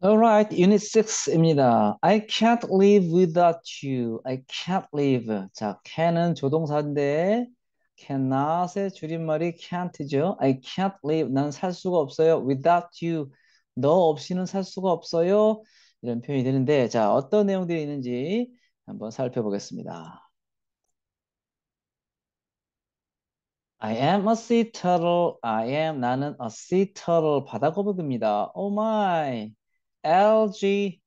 Alright, Unit 6입니다. I can't live without you. I can't live. 자, can은 조동사인데 cannot의 줄임말이 can't죠. I can't live. 난 살 수가 없어요. Without you. 너 없이는 살 수가 없어요. 이런 표현이 되는데 자, 어떤 내용들이 있는지 한번 살펴보겠습니다. I am a sea turtle. I am 나는 a sea turtle 바다거북입니다. Oh my. l g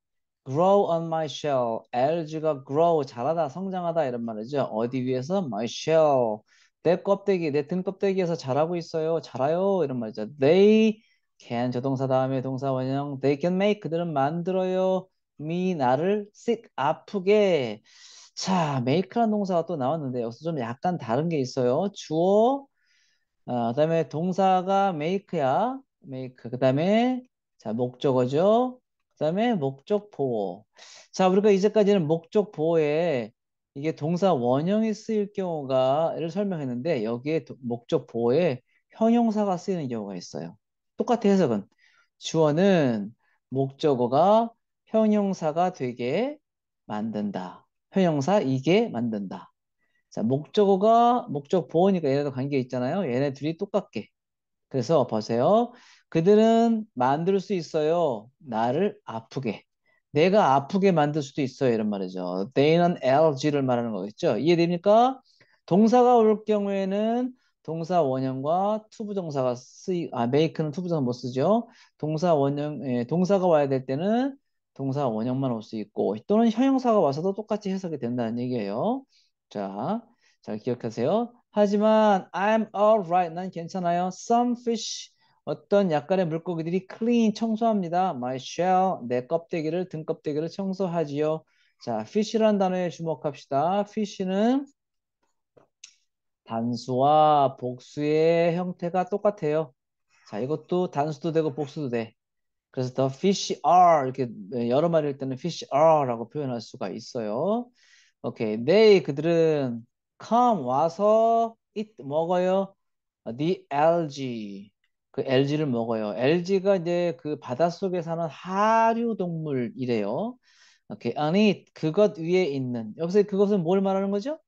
grow on my shell. l g 가 grow 자라다 성장하다 이런 말이죠. 어디 위에서 my shell 내 껍데기 내 등 껍데기에서 자라고 있어요. 자라요 이런 말이죠. They can 저동사 다음에 동사 원형 they can make 그들은 만들어요. me 나를 sick 아프게 자 make라는 동사가 또 나왔는데 여기서 좀 약간 다른 게 있어요. 주어 어, 그다음에 동사가 make야 make 그다음에 자 목적어죠. 그다음에 목적 보호. 자, 우리가 이제까지는 목적 보호에 이게 동사 원형이 쓰일 경우가를 설명했는데 여기에 도, 목적 보호에 형용사가 쓰이는 경우가 있어요. 똑같아 해석은 주어는 목적어가 형용사가 되게 만든다. 형용사 이게 만든다. 자, 목적어가 목적 보호니까 얘네도 관계 있잖아요. 얘네 둘이 똑같게. 그래서 보세요. 그들은 만들 수 있어요. 나를 아프게. 내가 아프게 만들 수도 있어요. 이런 말이죠. They는 LG를 말하는 거겠죠. 이해됩니까? 동사가 올 경우에는 동사 원형과 투부정사가 쓰이, 아, 메이크는 투부정사 못 쓰죠. 동사 원형, 예, 동사가 와야 될 때는 동사 원형만 올 수 있고, 또는 형용사가 와서도 똑같이 해석이 된다는 얘기예요. 자, 잘 기억하세요. 하지만, I'm alright. 난 괜찮아요. Some fish 어떤 약간의 물고기들이 클린 청소합니다. My shell 내 껍데기를 등 껍데기를 청소하지요. 자, fish란 단어에 주목합시다. fish는 단수와 복수의 형태가 똑같아요. 자, 이것도 단수도 되고 복수도 돼. 그래서 the fish are 이렇게 여러 마리일 때는 fish are라고 표현할 수가 있어요. 오케이, they 그들은 come 와서 eat 먹어요. 어, the algae 그 LG를 먹어요. LG가 이제 그 바닷속에 사는 하류 동물이래요. 오케이. 아니, 그것 위에 있는. 여기서 그것은 뭘 말하는 거죠?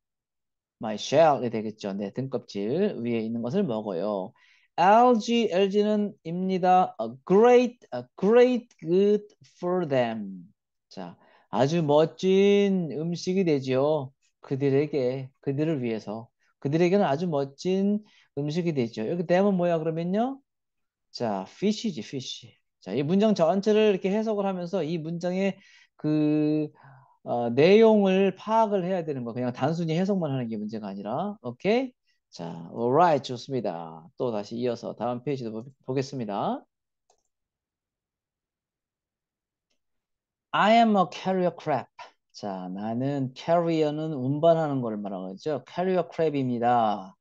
My shell이 되겠죠. 네, 등껍질 위에 있는 것을 먹어요. LG, LG는 입니다. A great, a great good for them. 자, 아주 멋진 음식이 되죠. 그들에게, 그들을 위해서. 그들에게는 아주 멋진 음식이 되죠. 여기 t h e 은 뭐야 그러면요? 자, fish지, fish. 자, 이 문장 전체를 이렇게 해석을 하면서 이 문장의 그 어, 내용을 파악을 해야 되는 거. 그냥 단순히 해석만 하는 게 문제가 아니라, 오케이? 자, alright, 좋습니다. 또 다시 이어서 다음 페이지도 보겠습니다. I am a carrier crab. 자, 나는 carrier는 운반하는 걸 말하죠. 는거 carrier crab입니다.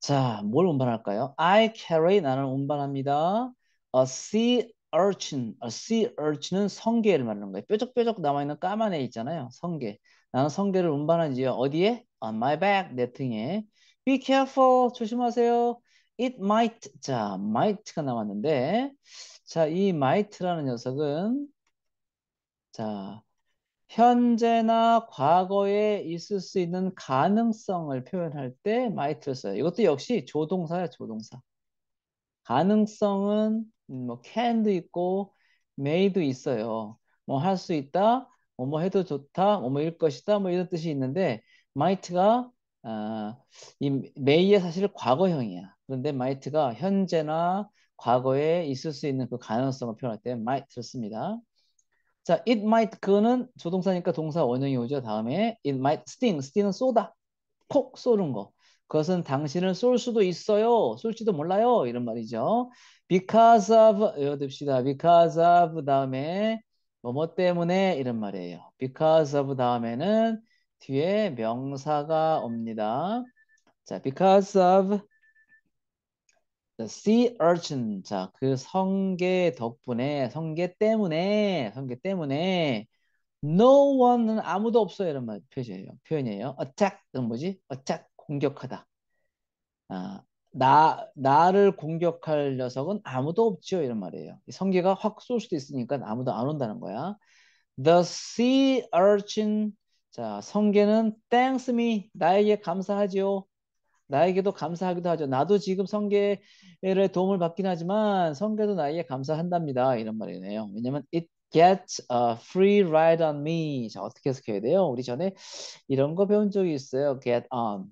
자, 뭘 운반할까요? I carry 나는 운반합니다. A 어, sea urchin. A 어, sea urchin은 성게를 말하는 거예요. 뾰족뾰족 남아 있는 까만 애 있잖아요. 성게. 나는 성게를 운반하지요. 어디에? On my back. 내 등에. Be careful. 조심하세요. It might. 자, might가 남았는데 자, 이 might라는 녀석은 자, 현재나 과거에 있을 수 있는 가능성을 표현할 때 might를 써요. 이것도 역시 조동사야, 조동사. 가능성은 뭐 can도 있고 may도 있어요. 뭐 할 수 있다, 뭐, 뭐 해도 좋다, 뭐, 뭐일 것이다, 뭐 이런 뜻이 있는데 might가 어, 이 may의 사실 과거형이야. 그런데 might가 현재나 과거에 있을 수 있는 그 가능성을 표현할 때 might를 씁니다. 자, it might 그는 조동사니까 동사 원형이 오죠. 다음에 it might sting. sting은 쏘다. 콕 쏘는 거. 그것은 당신을 쏠 수도 있어요. 쏠지도 몰라요. 이런 말이죠. because of 외워둡시다. because of 다음에 뭐뭐 때문에 이런 말이에요. because of 다음에는 뒤에 명사가 옵니다. 자, because of The sea urchin 자 그 성게 덕분에 성게 때문에 성게 때문에 no o n e 은 아무도 없어요 이런 말표시이요 표현이에요 a t t a c k 뭐지 attack 공격하다 아, 나 나를 공격할 녀석은 아무도 없죠 이런 말이에요 성게가 확 쏠 수도 있으니까 아무도 안 온다는 거야 the sea urchin 자 성게는 thanks me 나에게 감사하지요 나에게도 감사하기도 하죠. 나도 지금 성계를 도움을 받긴 하지만 성계도 나에게 감사한답니다. 이런 말이네요. 왜냐면 it gets a free ride on me. 자, 어떻게 해석해야 돼요? 우리 전에 이런 거 배운 적이 있어요. get on.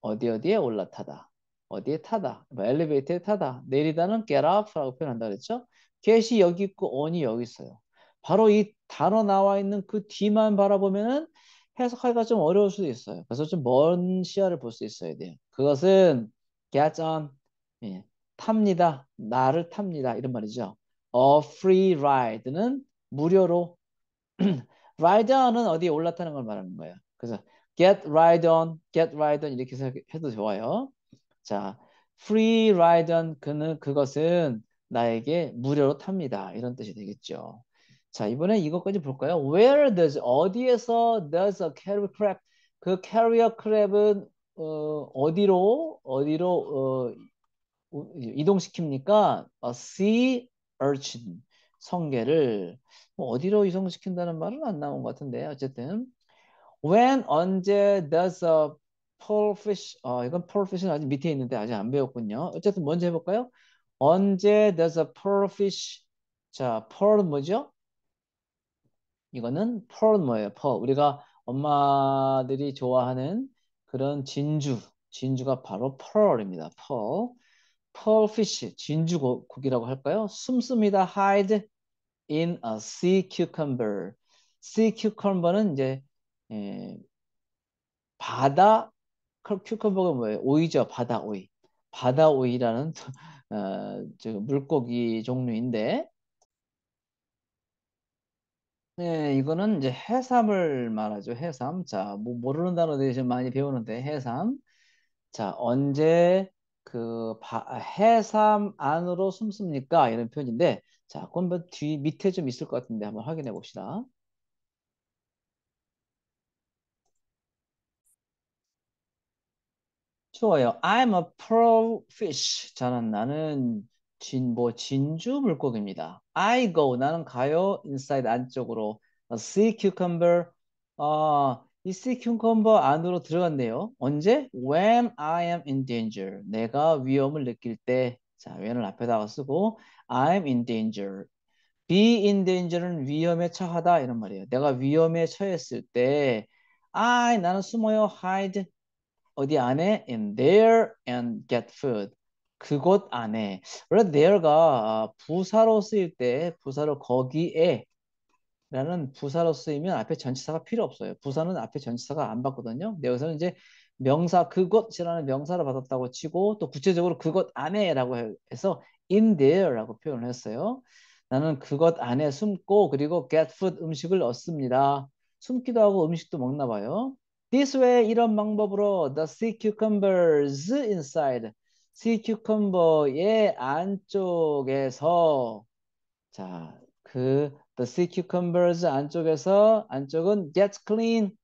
어디 어디에 올라타다. 어디에 타다. 엘리베이터에 뭐 타다. 내리다는 get u p 라고 표현한다 그랬죠? get이 여기 있고 on이 여기 있어요. 바로 이 단어 나와 있는 그 뒤만 바라보면은 해석하기가 좀 어려울 수도 있어요. 그래서 좀 먼 시야를 볼 수 있어야 돼요. 그것은 get on 예, 탑니다. 나를 탑니다. 이런 말이죠. A free ride는 무료로 ride on은 어디에 올라타는 걸 말하는 거예요. 그래서 get ride on, get ride on 이렇게 해도 좋아요. 자, free ride on 그는 그것은 나에게 무료로 탑니다. 이런 뜻이 되겠죠. 자, 이번에 이것까지 볼까요? Where does, 어디에서 does a carrier crab, 그 carrier crab은 어, 어디로, 어디로 어, 이동시킵니까? A sea urchin, 성게를 뭐 어디로 이동시킨다는 말은 안 나온 것 같은데 어쨌든 When, 언제 does a pearl fish, 어, 이건 pearl fish는 아직 밑에 있는데 아직 안 배웠군요. 어쨌든 먼저 해볼까요? 언제 does a pearl fish, 자, pearl은 뭐죠? 이거는 펄뭐예요 펄. 우리가 엄마들이 좋아하는 그런 진주. 진주가 바로 펄입니다. 펄. 펄피쉬. 진주 고기라고 할까요? 숨습니다. hide in a sea cucumber. sea cucumber는 이제 에, 예, 바다 큐컴버가 뭐예요? 오이죠. 바다 오이. 바다 오이라는 어, 물고기 종류인데 네, 이거는 이제 해삼을 말하죠. 해삼. 자, 뭐 모르는 단어 대신 많이 배우는데 해삼. 자, 언제 그 바, 해삼 안으로 숨습니까? 이런 표현인데, 자, 그럼뒤 뭐 밑에 좀 있을 것 같은데 한번 확인해 봅시다. 좋아요. I'm a pro fish. 저는 나는 진, 뭐 진주 물고기입니다. I go 나는 가요. inside 안쪽으로 a sea cucumber 아, 이 sea cucumber 안으로 들어갔네요. 언제? When I am in danger. 내가 위험을 느낄 때 자, when을 앞에다가 쓰고 I'm in danger. be in danger는 위험에 처하다 이런 말이에요. 내가 위험에 처했을 때 I 나는 숨어요. hide 어디 안에 in there and get food. 그곳 안에 원래 there가 아, 부사로 쓰일 때 부사로 거기에 라는 부사로 쓰이면 앞에 전치사가 필요 없어요. 부사는 앞에 전치사가 안 받거든요. 여기서는 이제 명사 그것이라는 명사를 받았다고 치고 또 구체적으로 그것 안에라고 해서 in there라고 표현을 했어요. 나는 그것 안에 숨고 그리고 get food 음식을 얻습니다. 숨기도 하고 음식도 먹나 봐요. This way 이런 방법으로 the sea cucumbers inside 시큐컴버의 안쪽에서 자, 그 the sea cucumbers 안쪽에서 안쪽은 get clean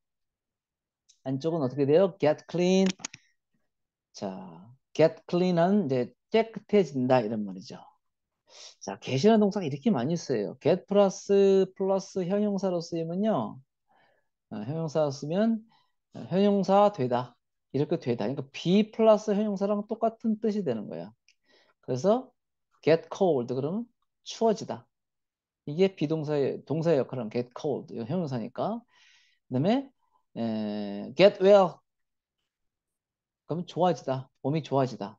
안쪽은 어떻게 돼요? get clean 자, get clean은 이제 깨끗해진다 이런 말이죠. 자, get이라는 동사가 이렇게 많이 쓰여요. get 플러스 플러스 형용사로 쓰이면요. 어, 형용사로 쓰면 어, 형용사 되다. 이렇게 되다. 그러니까 be 플러스 형용사랑 똑같은 뜻이 되는 거야. 그래서 get cold 그러면 추워지다. 이게 비동사의 동사의 역할은 get cold 형용사니까. 그다음에 에, get well 그러면 좋아지다. 몸이 좋아지다.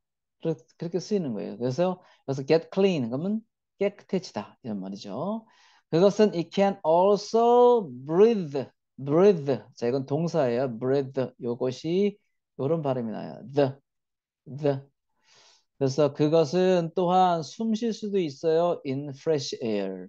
그렇게 쓰이는 거예요. 그래서 여기서 get clean 그러면 깨끗해지다 이런 말이죠. 그것은 it can also breathe breathe 자 이건 동사예요. breathe 이것이 이런 발음이 나요. the, the. 그래서 그것은 또한 숨 쉴 수도 있어요. in fresh air.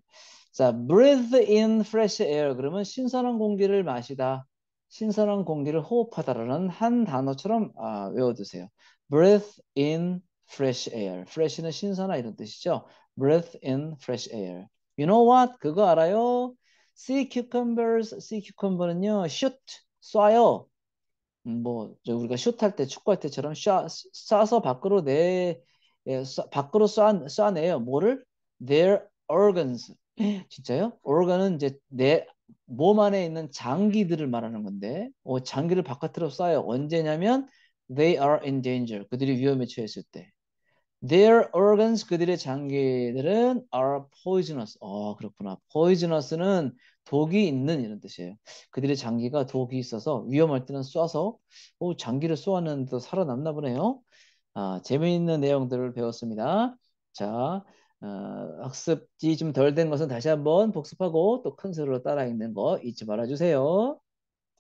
자, breathe in fresh air. 그러면 신선한 공기를 마시다. 신선한 공기를 호흡하다라는 한 단어처럼 아, 외워두세요. breathe in fresh air. fresh는 신선한 이런 뜻이죠. breathe in fresh air. You know what? 그거 알아요? sea cucumbers, sea cucumber는요, shoot, 쏴요. 뭐 우리가 슛할 때 축구할 때처럼 쏴, 쏴서 밖으로 내 예, 쏴, 밖으로 쏴, 쏴내요. 뭐를? Their organs. 진짜요? organ은 이제 내 몸 안에 있는 장기들을 말하는 건데, 어, 장기를 바깥으로 쏴요. 언제냐면 they are in danger. 그들이 위험에 처했을 때. Their organs 그들의 장기들은 are poisonous. 어 그렇구나. Poisonous는 독이 있는 이런 뜻이에요. 그들의 장기가 독이 있어서 위험할 때는 쏴서 오 장기를 쏘았는데도 살아남나 보네요. 아 재미있는 내용들을 배웠습니다. 자 어, 학습지좀 덜 된 것은 다시 한번 복습하고 또 큰 소리로 따라 읽는 거 잊지 말아주세요.